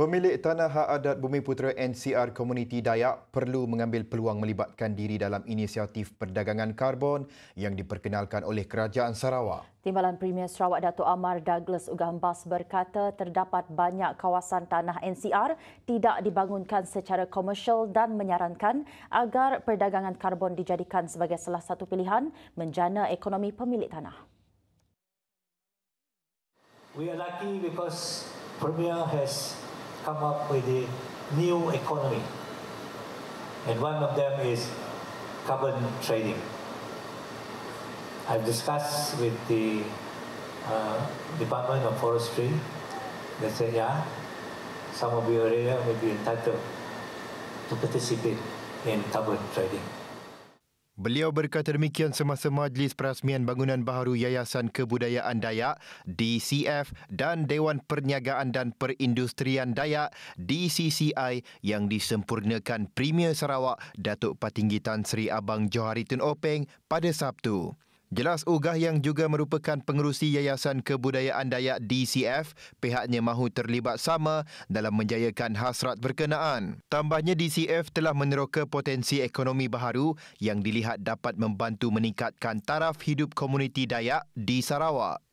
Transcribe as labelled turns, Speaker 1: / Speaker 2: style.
Speaker 1: Pemilik Tanah Hak Adat Bumi Putera NCR Community Dayak perlu mengambil peluang melibatkan diri dalam inisiatif perdagangan karbon yang diperkenalkan oleh Kerajaan Sarawak.
Speaker 2: Timbalan Premier Sarawak Dato' Amar Douglas Ugambas berkata terdapat banyak kawasan tanah NCR tidak dibangunkan secara komersial dan menyarankan agar perdagangan karbon dijadikan sebagai salah satu pilihan menjana ekonomi pemilik tanah.
Speaker 3: We are lucky because Premier
Speaker 4: has come up with a new economy. And one of them is carbon trading. I've discussed with the uh, Department of Forestry. They say, yeah, some of you area may be entitled to participate in carbon trading.
Speaker 1: Beliau berkata demikian semasa majlis perasmian bangunan baharu Yayasan Kebudayaan Dayak DCF dan Dewan Perniagaan dan Perindustrian Dayak DCCI yang disempurnakan Premier Sarawak Datuk Patinggi Tan Sri Abang Johari Tun Openg pada Sabtu. Jelas Ugah yang juga merupakan pengerusi Yayasan Kebudayaan Dayak DCF, pihaknya mahu terlibat sama dalam menjayakan hasrat berkenaan. Tambahnya DCF telah meneroka potensi ekonomi baharu yang dilihat dapat membantu meningkatkan taraf hidup komuniti Dayak di Sarawak.